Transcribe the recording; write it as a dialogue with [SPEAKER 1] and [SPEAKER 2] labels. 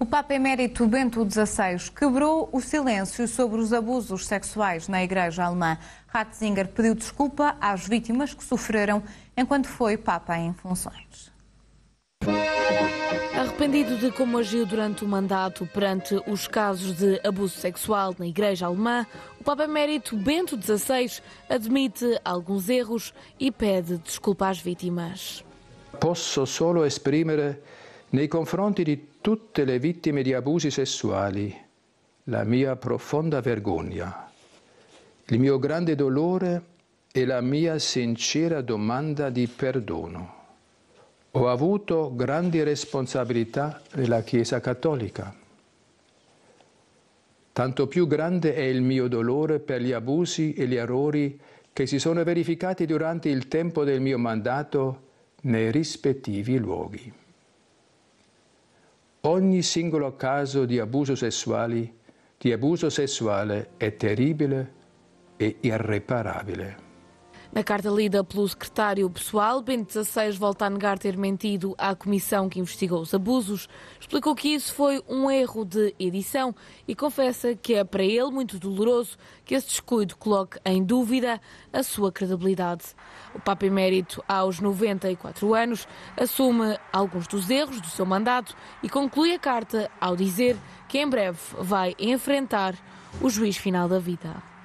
[SPEAKER 1] O Papa Emérito Bento XVI quebrou o silêncio sobre os abusos sexuais na Igreja Alemã. Ratzinger pediu desculpa às vítimas que sofreram enquanto foi Papa em funções. Arrependido de como agiu
[SPEAKER 2] durante o mandato perante os casos de abuso sexual na Igreja Alemã, o Papa Emérito Bento XVI admite alguns erros e pede desculpa às vítimas.
[SPEAKER 3] Posso solo exprimir. nei confronti di tutte le vittime di abusi sessuali, la mia profonda vergogna, il mio grande dolore e la mia sincera domanda di perdono. Ho avuto grandi responsabilità nella Chiesa Cattolica. Tanto più grande è il mio dolore per gli abusi e gli errori che si sono verificati durante il tempo del mio mandato nei rispettivi luoghi ogni singolo caso di abuso, sessuali, di abuso sessuale è terribile e irreparabile.
[SPEAKER 2] Na carta lida pelo secretário pessoal, Bento XVI volta a negar ter mentido à comissão que investigou os abusos, explicou que isso foi um erro de edição e confessa que é para ele muito doloroso que esse descuido coloque em dúvida a sua credibilidade. O Papa Emérito, aos 94 anos, assume alguns dos erros do seu mandato e conclui a carta ao dizer que em breve vai enfrentar o juiz final da vida.